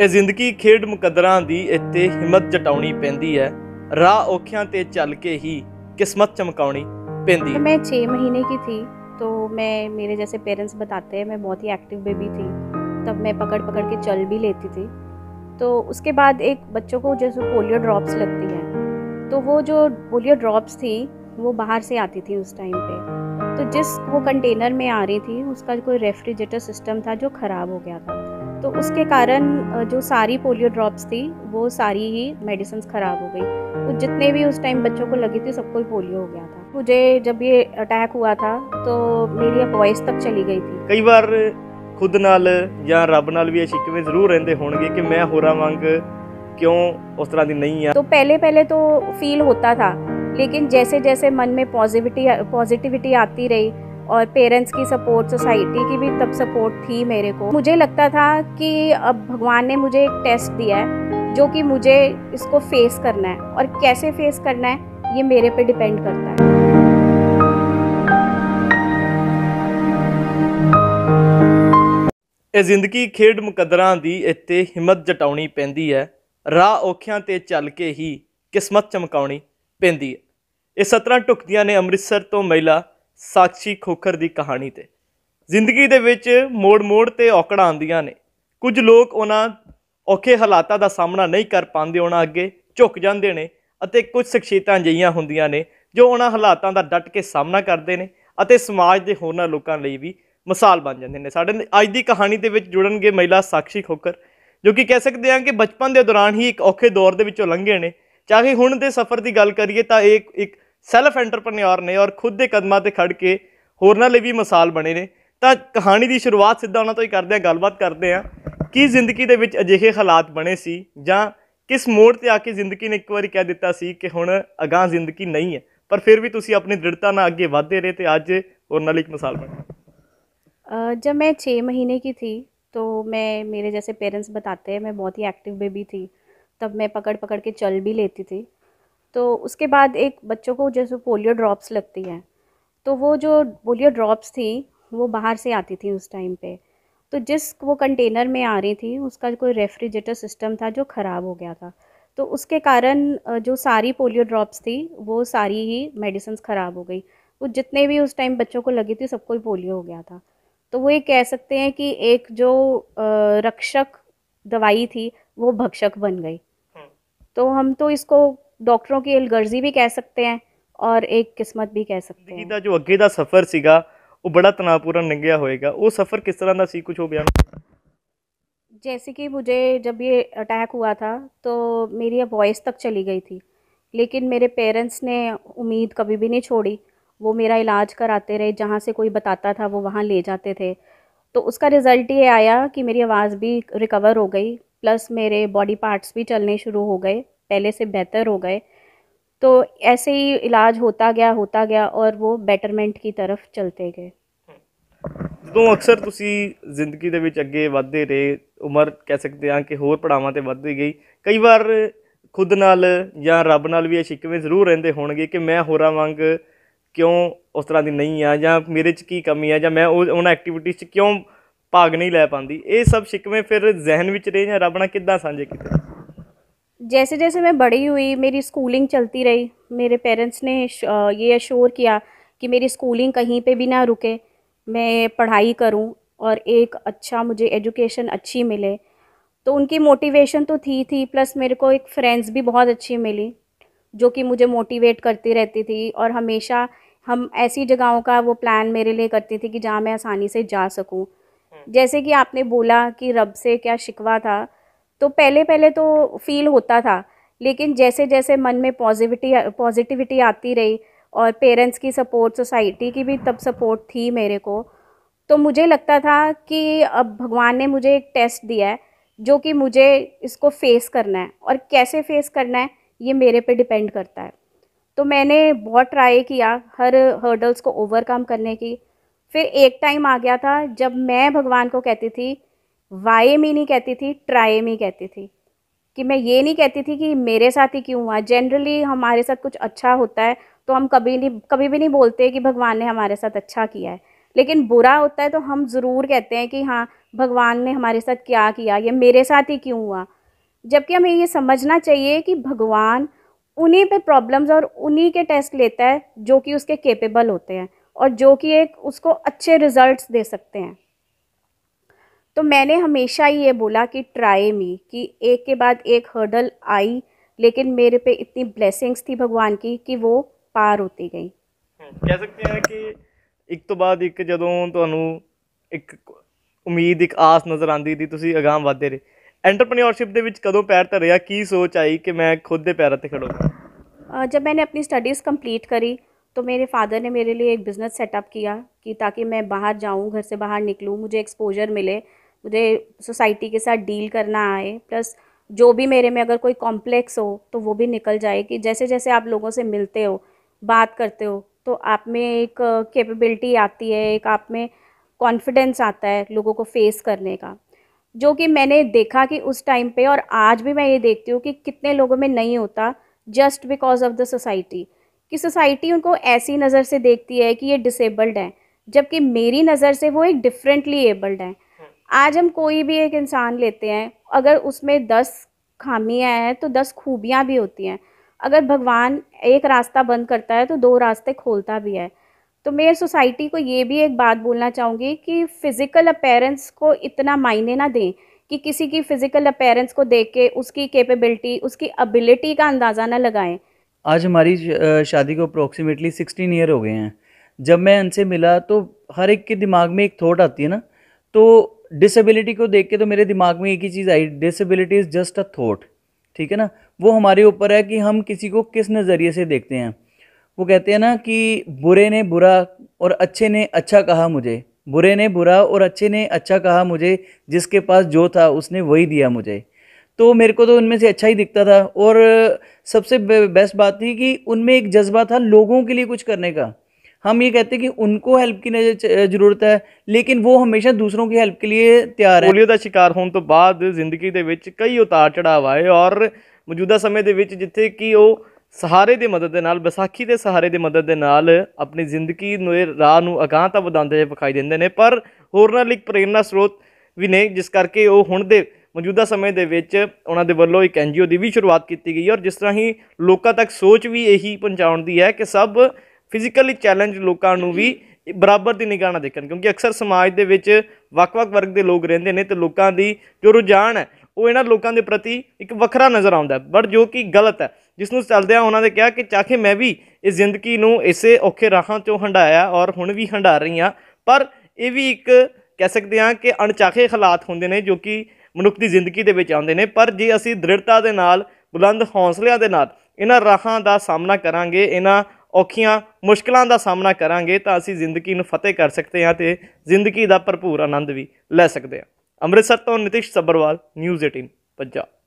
ਇਹ जिंदगी खेड मुकदर की इतने हिम्मत ਜਟਾਉਣੀ ਪੈਂਦੀ है राह औखिया ਤੇ ਚੱਲ ਕੇ ਹੀ किस्मत चमकानी पी मैं छः महीने की थी तो मैं मेरे जैसे पेरेंट्स बताते हैं मैं बहुत ही एक्टिव बेबी थी तब मैं पकड़ पकड़ के चल भी लेती थी तो उसके बाद एक बच्चों को जैसे पोलियो ड्रॉप्स लगती हैं तो वो जो पोलियो ड्रॉप्स थी वो बाहर से आती थी उस टाइम पे तो जिस वो कंटेनर में आ रही थी उसका कोई रेफ्रिजरेटर सिस्टम था जो ख़राब हो गया था तो उसके कारण जो सारी पोलियो ड्रॉप्स थी वो सारी ही मेडिसिन ख़राब हो गई तो जितने भी उस टाइम बच्चों को लगी थी सबको ही पोलियो हो गया था मुझे जब ये अटैक हुआ था तो मेरी वॉइस तक चली गई थी कई बार ਖੁਦ ਨਾਲ ਜਾਂ ਰੱਬ ਨਾਲ ਵੀ ਇਹ ਸ਼ਿਕਵੇ ਜ਼ਰੂਰ ਰਹਿੰਦੇ ਹੋਣਗੇ ਕਿ ਮੈਂ ਹੋਰਾਂ ਵਾਂਗ क्यों उस तरह की नहीं है तो पहले पहले तो फील होता था लेकिन जैसे जैसे मन में पॉजिटिविटी पॉजिटिविटी आती रही और पेरेंट्स की सपोर्ट सोसाइटी की भी तब सपोर्ट थी मेरे को मुझे लगता था कि अब भगवान ने मुझे एक टेस्ट दिया है जो कि मुझे इसको फेस करना है और कैसे फेस करना है ये मेरे पे डिपेंड करता है ਇਹ ਜ਼ਿੰਦਗੀ ਖੇਡ ਮੁਕਦਰਾਂ ਦੀ ਇੱਥੇ ਹਿੰਮਤ ਜਟਾਉਣੀ ਪੈਂਦੀ ਹੈ ਰਾਹ ਔਖਿਆਂ ਤੇ ਚੱਲ ਕੇ ਹੀ ਕਿਸਮਤ ਚਮਕਾਉਣੀ ਪੈਂਦੀ ਹੈ ਇਹ 17 ਟੁਕਦੀਆਂ ਨੇ ਅੰਮ੍ਰਿਤਸਰ ਤੋਂ ਸਾਖੀ ਖੋਖਰ ਦੀ ਕਹਾਣੀ ਤੇ ਜ਼ਿੰਦਗੀ ਦੇ ਵਿੱਚ ਮੋੜ-ਮੋੜ ਤੇ ਔਕੜਾਂ ਆਉਂਦੀਆਂ ਨੇ ਕੁਝ ਲੋਕ ਉਹਨਾਂ ਔਖੇ ਹਾਲਾਤਾਂ ਦਾ ਸਾਹਮਣਾ ਨਹੀਂ ਕਰ ਪਾਉਂਦੇ ਉਹਨਾਂ ਅੱਗੇ ਝੁਕ ਜਾਂਦੇ ਨੇ ਅਤੇ ਕੁਝ ਸ਼ਖਸੀਅਤਾਂ ਜਈਆਂ ਹੁੰਦੀਆਂ ਨੇ ਜੋ ਉਹਨਾਂ ਹਾਲਾਤਾਂ ਦਾ ਡਟ ਕੇ ਸਾਹਮਣਾ ਕਰਦੇ ਨੇ ਅਤੇ ਸਮਾਜ ਦੇ ਹੋਰਨਾਂ ਲੋਕਾਂ ਲਈ ਵੀ ਮਿਸਾਲ ਬਣ ਜਾਂਦੇ ਨੇ ਸਾਡੇ ਅੱਜ ਦੀ ਕਹਾਣੀ ਦੇ ਵਿੱਚ ਜੁੜਨਗੇ ਮਹਿਲਾ ਸਾਖੀ ਖੋਕਰ ਜੋ ਕਿ ਕਹਿ ਸਕਦੇ ਹਾਂ ਕਿ ਬਚਪਨ ਦੇ ਦੌਰਾਨ ਹੀ ਇੱਕ ਔਖੇ ਦੌਰ ਦੇ ਵਿੱਚੋਂ ਲੰਘੇ ਨੇ ਚਾਹੇ ਹੁਣ ਦੇ ਸਫ਼ਰ ਦੀ ਗੱਲ ਕਰੀਏ ਤਾਂ ਇਹ ਇੱਕ ਸੈਲਫ ਐਂਟਰਪ੍ਰੈਨਿਓਰ ਨੇ ਔਰ ਖੁਦ ਦੇ ਕਦਮਾਂ ਤੇ ਖੜ ਕੇ ਹੋਰਨਾਂ ਲਈ ਵੀ ਮਿਸਾਲ ਬਣੇ ਨੇ ਤਾਂ ਕਹਾਣੀ ਦੀ ਸ਼ੁਰੂਆਤ ਸਿੱਧਾ ਉਹਨਾਂ ਤੋਂ ਹੀ ਕਰਦੇ ਆ ਗੱਲਬਾਤ ਕਰਦੇ ਆ ਕੀ ਜ਼ਿੰਦਗੀ ਦੇ ਵਿੱਚ ਅਜਿਹੇ ਹਾਲਾਤ ਬਣੇ ਸੀ ਜਾਂ ਕਿਸ ਮੋੜ ਤੇ ਆ ਕੇ ਜ਼ਿੰਦਗੀ ਨੇ ਇੱਕ ਵਾਰੀ ਕਹਿ ਦਿੱਤਾ ਸੀ ਕਿ ਹੁਣ ਅਗਾਹ ਜ਼ਿੰਦਗੀ ਨਹੀਂ ਹੈ ਪਰ ਫਿਰ ਵੀ ਤੁਸੀਂ ਆਪਣੀ ਦ੍ਰਿੜਤਾ ਨਾਲ ਅੱਗੇ ਵਧਦੇ ਰਹੇ ਤੇ ਅੱਜ ਹੋਰਨਾਂ ਲਈ ਇੱਕ ਮਿਸਾਲ ਬਣੇ ਜਦ ਮੈਂ 6 ਮਹੀਨੇ ਕੀ ਥੀ ਤੋ ਮੈਂ ਮੇਰੇ ਜੈਸੇ ਪੇਰੈਂਟਸ ਬਤਾਤੇ ਹੈ ਮੈਂ ਬਹੁਤ ਹੀ ਐਕਟਿਵ ਬੇਬੀ ਸੀ ਤਬ ਮੈਂ ਪਕੜ ਪਕੜ ਕੇ ਚੱਲ ਵੀ ਲੇਤੀ ਸੀ तो उसके बाद एक बच्चों को जैसे पोलियो ड्रॉप्स लगती हैं तो वो जो पोलियो ड्रॉप्स थी वो बाहर से आती थी उस टाइम पे तो जिस वो कंटेनर में आ रही थी उसका कोई रेफ्रिजरेटर सिस्टम था जो ख़राब हो गया था तो उसके कारण जो सारी पोलियो ड्रॉप्स थी वो सारी ही मेडिसिन ख़राब हो गई वो जितने भी उस टाइम बच्चों को लगी थी सबको ही पोलियो हो गया था तो वो ये कह सकते हैं कि एक जो रक्षक दवाई थी वो भक्षक बन गई हम्म। तो हम तो इसको डॉक्टरों की अलगर्जी भी कह सकते हैं और एक किस्मत भी कह सकते हैं जो अगे का सफ़र ਸਫ਼ਰ ਸੀਗਾ ਉਹ तनावपूर्ण ਲੰਘਿਆ होएगा वो सफ़र किस तरह का सी कुछ हो गया जैसे कि मुझे जब ये अटैक हुआ था तो मेरी वॉइस तक चली गई थी लेकिन मेरे पेरेंट्स ने उम्मीद कभी भी नहीं छोड़ी वो मेरा इलाज कराते रहे जहाँ से कोई बताता था वो वहाँ ले जाते थे तो उसका रिज़ल्ट ये आया कि मेरी आवाज़ भी रिकवर हो गई प्लस मेरे बॉडी पार्ट्स भी चलने शुरू हो गए पहले से बेहतर हो गए तो ऐसे ही इलाज होता ਗਿਆ ਹੋਤਾ ਗਿਆ ਔਰ ਉਹ ਬੈਟਰਮੈਂਟ की ਤਰਫ ਚਲਤੇ ਗਏ ਜਦੋਂ ਅਕਸਰ ਤੁਸੀਂ ਜ਼ਿੰਦਗੀ ਦੇ ਵਿੱਚ ਅੱਗੇ ਵਧਦੇ ਰਹੇ ਉਮਰ ਕਹਿ ਸਕਦੇ ਆ ਕਿ ਹੋਰ ਪੜਾਵਾਂ ਤੇ ਵੱਧਦੀ ਗਈ ਕਈ ਵਾਰ ਖੁਦ ਨਾਲ ਜਾਂ ਰੱਬ ਨਾਲ ਵੀ ਇਹ ਸ਼ਿਕਵੇ ਜ਼ਰੂਰ ਰਹਿੰਦੇ ਹੋਣਗੇ ਕਿ ਮੈਂ ਹੋਰਾਂ ਵਾਂਗ ਕਿਉਂ ਉਸ ਤਰ੍ਹਾਂ ਦੀ ਨਹੀਂ ਆ ਜਾਂ ਮੇਰੇ 'ਚ ਕੀ ਕਮੀ ਆ ਜਾਂ ਮੈਂ ਉਹ ਉਹਨਾਂ ਐਕਟੀਵਿਟੀਜ਼ 'ਚ ਕਿਉਂ ਭਾਗ ਨਹੀਂ ਲੈ ਪਾਉਂਦੀ ਇਹ ਸਭ ਸ਼ਿਕਵੇ ਫਿਰ ਜ਼ਿਹਨ ਵਿੱਚ ਰਹੇ ਜਾਂ ਰੱਬ ਨਾਲ ਕਿੱਦਾਂ ਸਾਂਝੇ ਕੀਤੇ जैसे जैसे मैं बड़ी हुई मेरी स्कूलिंग चलती रही मेरे पेरेंट्स ने ये अश्योर किया कि मेरी स्कूलिंग कहीं पे भी ना रुके मैं पढ़ाई करूं और एक अच्छा मुझे एजुकेशन अच्छी मिले तो उनकी मोटिवेशन तो थी थी प्लस मेरे को एक फ्रेंड्स भी बहुत अच्छी मिली जो कि मुझे मोटिवेट करती रहती थी और हमेशा हम ऐसी जगहों का वो प्लान मेरे लिए करती थी कि जहाँ मैं आसानी से जा सकूँ हम्म। जैसे कि आपने बोला कि रब से क्या शिकवा था तो पहले पहले तो फील होता था लेकिन जैसे जैसे मन में पॉजिटिविटी पॉजिटिविटी आती रही और पेरेंट्स की सपोर्ट सोसाइटी की भी तब सपोर्ट थी मेरे को तो मुझे लगता था कि अब भगवान ने मुझे एक टेस्ट दिया है जो कि मुझे इसको फेस करना है और कैसे फेस करना है ये मेरे पे डिपेंड करता है तो मैंने बहुत ट्राई किया हर हर्डल्स को ओवरकम करने की फिर एक टाइम आ गया था जब मैं भगवान को कहती थी ही नहीं कहती थी ही कहती थी कि मैं ये नहीं कहती थी कि मेरे साथ ही क्यों हुआ जनरली हमारे साथ कुछ अच्छा होता है तो हम कभी नहीं कभी भी नहीं बोलते कि भगवान ने हमारे साथ अच्छा किया है लेकिन बुरा होता है तो हम ज़रूर कहते हैं कि हाँ भगवान ने हमारे साथ क्या किया ये मेरे साथ ही क्यों हुआ जबकि हमें ये समझना चाहिए कि भगवान उन्हीं पे प्रॉब्लम्स और उन्हीं के टेस्ट लेता है जो कि उसके केपेबल होते हैं और जो कि एक उसको अच्छे रिजल्ट्स दे सकते हैं तो मैंने हमेशा ही ये बोला कि ट्राई मी कि एक के बाद एक हर्डल आई लेकिन मेरे पे इतनी ब्लेसिंग्स थी भगवान की कि वो पार होती गई हम्म, कह सकते हैं कि एक तो बाद एक ਜਦੋਂ तो एक उम्मीद एक आस नज़र आती थी तुम अगाम वादे रहे ਐਂਟਰਪ੍ਰੀਨਿਓਰਸ਼ਿਪ के कदों पैर ਪੈਰ रहा की सोच आई कि मैं खुद के पैर ਤੇ ਖੜੋ जब मैंने अपनी स्टडीज़ कंप्लीट करी तो मेरे फादर ने मेरे लिए एक बिज़नेस सेटअप किया कि ताकि मैं बाहर जाऊं घर से बाहर निकलूं मुझे एक्सपोजर मिले मुझे सोसाइटी के साथ डील करना आए प्लस जो भी मेरे में अगर कोई कॉम्प्लेक्स हो तो वो भी निकल जाए कि जैसे जैसे आप लोगों से मिलते हो बात करते हो तो आप में एक कैपेबिलिटी आती है एक आप में कॉन्फिडेंस आता है लोगों को फेस करने का जो कि मैंने देखा कि उस टाइम पे और आज भी मैं ये देखती हूँ कि कितने लोगों में नहीं होता just because of the society कि सोसाइटी उनको ऐसी नज़र से देखती है कि ये डिसेबल्ड हैं जबकि मेरी नज़र से वो एक डिफरेंटली एबल्ड हैं आज हम कोई भी एक इंसान लेते हैं अगर उसमें दस खामियां हैं तो दस खूबियां भी होती हैं अगर भगवान एक रास्ता बंद करता है तो दो रास्ते खोलता भी है तो मैं सोसाइटी को ये भी एक बात बोलना चाहूँगी कि फ़िज़िकल अपेरेंस को इतना मायने ना दें कि किसी की फ़िज़िकल अपेरेंस को देख के उसकी कैपेबिलिटी उसकी अबिलिटी का अंदाज़ा ना लगाएं आज हमारी शादी को अप्रोक्सीमेटली सिक्सटीन ईयर हो गए हैं जब मैं इनसे मिला तो हर एक के दिमाग में एक थॉट आती है ना तो डिसेबिलिटी को देख के तो मेरे दिमाग में एक ही चीज़ आई disability is just a thought ठीक है ना वो हमारे ऊपर है कि हम किसी को किस नज़रिए से देखते हैं वो कहते हैं ना कि बुरे ने बुरा और अच्छे ने अच्छा कहा मुझे बुरे ने बुरा और अच्छे ने अच्छा कहा मुझे जिसके पास जो था उसने वही दिया मुझे तो मेरे को तो उनमें से अच्छा ही दिखता था और सबसे बेस्ट बात थी कि उनमें एक जज्बा था लोगों के लिए कुछ करने का हम ये कहते हैं कि उनको हेल्प की ਜ਼ਰੂਰਤ ਹੈ ਲੇਕਿਨ ਉਹ ਹਮੇਸ਼ਾ ਦੂਸਰੋਂ ਦੀ ਹੈਲਪ ਕੇ ਲਈ ਤਿਆਰ ਹੈ ਪੋਲੀਓ ਦਾ ਸ਼ਿਕਾਰ ਹੋਣ ਤੋਂ ਬਾਅਦ ਜ਼ਿੰਦਗੀ ਦੇ ਵਿੱਚ ਕਈ ਉਤਾਰ ਚੜਾਵ ਆਏ ਔਰ ਮੌਜੂਦਾ ਸਮੇਂ ਦੇ ਵਿੱਚ ਜਿੱਥੇ ਕਿ ਉਹ ਸਹਾਰੇ ਦੀ ਮਦਦ ਦੇ ਨਾਲ ਵਿਸਾਖੀ ਦੇ ਸਹਾਰੇ ਦੀ ਮਦਦ ਦੇ ਨਾਲ ਆਪਣੀ ਜ਼ਿੰਦਗੀ ਨੂੰ ਰਾਹ ਨੂੰ ਅਗਾਹ ਤਾਂ ਵਧਾਉਂਦੇ ਵਿਖਾਈ ਦਿੰਦੇ ਨੇ ਪਰ ਹੋਰ ਨਾਲ ਇੱਕ ਪ੍ਰੇਰਣਾ ਸਰੋਤ ਵੀ ਨੇ ਜਿਸ ਕਰਕੇ ਉਹ ਹੁਣ ਦੇ ਮੌਜੂਦਾ ਸਮੇਂ ਦੇ ਵਿੱਚ ਉਹਨਾਂ ਦੇ ਵੱਲੋਂ ਇੱਕ ਐਨਜੀਓ ਦੀ ਵੀ ਸ਼ੁਰੂਆਤ ਕੀਤੀ ਗਈ ਔਰ ਜਿਸ ਤਰ੍ਹਾਂ ਹੀ ਲੋਕਾਂ ਤੱਕ ਸੋਚ ਵੀ ਇਹੀ ਪਹੁੰਚਾਉਣ ਦੀ ਹੈ ਕਿ ਸਭ ਫਿਜ਼ੀਕਲੀ ਚੈਲੰਜ ਲੋਕਾਂ ਨੂੰ ਵੀ ਬਰਾਬਰ ਦੀ ਨਿਗਾਹ ਨਾਲ ਦੇਖਣ ਕਿਉਂਕਿ ਅਕਸਰ ਸਮਾਜ ਦੇ ਵਿੱਚ ਵੱਖ-ਵੱਖ ਵਰਗ ਦੇ ਲੋਕ ਰਹਿੰਦੇ ਨੇ ਤੇ ਲੋਕਾਂ ਦੀ ਜੋ ਰੁਝਾਨ ਹੈ ਉਹ ਇਹਨਾਂ ਲੋਕਾਂ ਦੇ ਪ੍ਰਤੀ ਇੱਕ ਵੱਖਰਾ ਨਜ਼ਰ ਆਉਂਦਾ ਬਟ ਜੋ ਕਿ ਗਲਤ ਹੈ ਜਿਸ ਨੂੰ ਚੱਲਦਿਆਂ ਉਹਨਾਂ ਨੇ ਕਿਹਾ ਕਿ ਚਾਹੇ ਮੈਂ ਵੀ ਇਸ ਜ਼ਿੰਦਗੀ ਨੂੰ ਇਸੇ ਔਖੇ ਰਾਹਾਂ ਚੋਂ ਹੰਡਾਇਆ ਔਰ ਹੁਣ ਵੀ ਹੰਡਾ ਰਹੀ ਆ ਪਰ ਇਹ ਵੀ ਇੱਕ ਕਹਿ ਸਕਦੇ ਹਾਂ ਕਿ ਅਣਚਾਹੇ ਹਾਲਾਤ ਹੁੰਦੇ ਨੇ ਜੋ ਕਿ ਮਨੁੱਖ ਦੀ ਜ਼ਿੰਦਗੀ ਦੇ ਵਿੱਚ ਆਉਂਦੇ ਨੇ ਪਰ ਜੇ ਅਸੀਂ ਦ੍ਰਿੜਤਾ ਦੇ ਨਾਲ ਬੁਲੰਦ ਹੌਸਲਿਆਂ ਦੇ ਨਾਲ ਇਹਨਾਂ ਰਾਹਾਂ ਦਾ ਸਾਹਮਣਾ ਕਰਾਂਗੇ ਇਹਨਾਂ ਔਖੀਆਂ ਮੁਸ਼ਕਲਾਂ ਦਾ ਸਾਹਮਣਾ ਕਰਾਂਗੇ ਤਾਂ ਅਸੀਂ ਜ਼ਿੰਦਗੀ ਨੂੰ ਫਤਿਹ ਕਰ ਸਕਦੇ ਹਾਂ ਤੇ ਜ਼ਿੰਦਗੀ ਦਾ ਭਰਪੂਰ ਆਨੰਦ ਵੀ ਲੈ ਸਕਦੇ ਹਾਂ ਅੰਮ੍ਰਿਤਸਰ ਤੋਂ ਨਿਤਿਸ਼ ਸੱਬਰਵਾਲ ਨਿਊਜ਼ 18 ਪੰਜਾਬ